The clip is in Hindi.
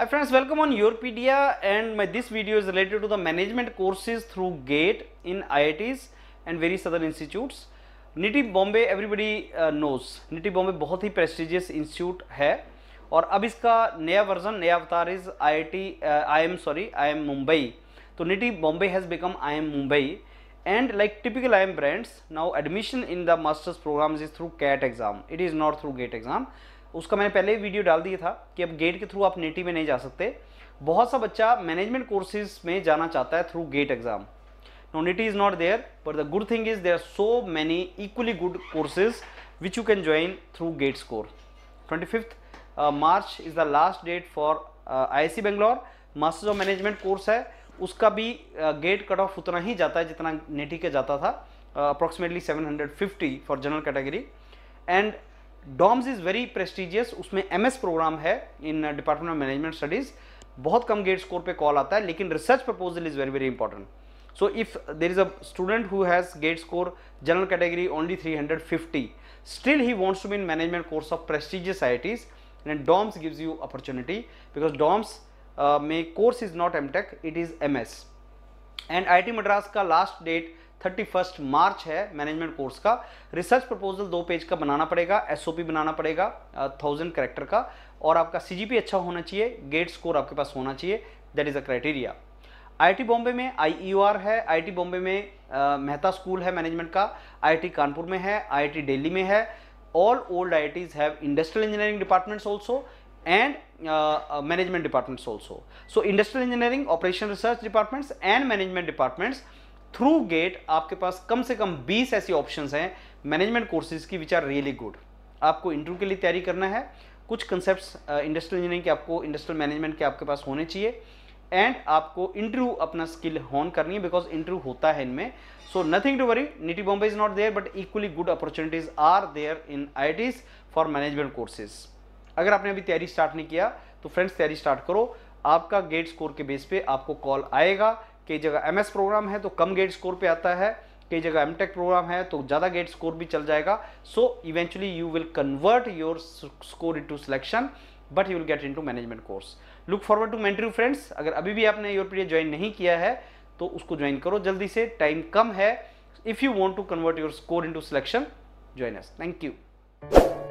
Hi friends, welcome on YourPedia and my this video is related to the management courses through GATE in IITs and various other institutes. NITI Bombay everybody uh, knows. NITI Bombay is a very prestigious institute है और अब इसका नया version नया अवतार is IIT uh, I am sorry I am Mumbai. तो NITI Bombay has become I am Mumbai and like typical I am brands now admission in the master's programs is through CAT exam. It is not through GATE exam. उसका मैंने पहले ही वीडियो डाल दिया था कि अब गेट के थ्रू आप नेटी में नहीं जा सकते बहुत सा बच्चा मैनेजमेंट कोर्सेज में जाना चाहता है through GATE exam no NITIE is not there पर the good thing is there so many equally good courses which you can join through GATE score twenty fifth March is the last date for I C Bangalore masters of management course है उसका भी गेट कट ऑफ उतना ही जाता है जितना नेटी का जाता था approximately seven hundred fifty for general category and DoMS is very prestigious उसमें एम एस प्रोग्राम है in department of management studies बहुत कम गेट स्कोर पर कॉल आता है लेकिन research proposal is very very important so if there is a student who has GATE score general category only three hundred fifty still he wants to be in management course of prestigious I I tease and DoMS gives you opportunity because DoMS uh, में course is not M tech it is M S and I I T Madras का last date thirty first March है मैनेजमेंट कोर्स का रिसर्च प्रपोजल दो पेज का बनाना पड़ेगा एसओपी बनाना पड़ेगा थाउजेंड करेक्टर का और आपका सीजीपी अच्छा होना चाहिए गेट स्कोर आपके पास होना चाहिए that is a criteria I Bombay में आई e है आई बॉम्बे में आ, मेहता स्कूल है मैनेजमेंट का आई कानपुर में है आई दिल्ली में है all old Ts have industrial engineering departments also and management departments also so industrial engineering operation research departments and management departments through GATE आपके पास कम से कम 20 ऐसी ऑप्शंस हैं मैनेजमेंट कोर्सेज की विच आर रियली गुड आपको इंटरव्यू के लिए तैयारी करना है कुछ कंसेप्ट इंडस्ट्रियल इंजीनियरिंग के आपको इंडस्ट्रियल मैनेजमेंट के आपके पास होने चाहिए एंड आपको इंटरव्यू अपना स्किल हॉन करनी है बिकॉज इंटरव्यू होता है इनमें so nothing to worry NITIE Bombay is not there but equally good opportunities are there in I for management courses अगर आपने अभी तैयारी स्टार्ट नहीं किया तो फ्रेंड्स तैयारी स्टार्ट करो आपका गेट स्कोर के बेस पे आपको कॉल आएगा कई जगह एम प्रोग्राम है तो कम गेट स्कोर पर आता है कई जगह एम प्रोग्राम है तो ज़्यादा गेट स्कोर भी चल जाएगा so eventually you will convert your score into selection but you will get into management course look forward to mentory friends अगर अभी भी आपने योर पीरियड ज्वाइन नहीं किया है तो उसको ज्वाइन करो जल्दी से टाइम कम है if you want to convert your score into selection join us thank you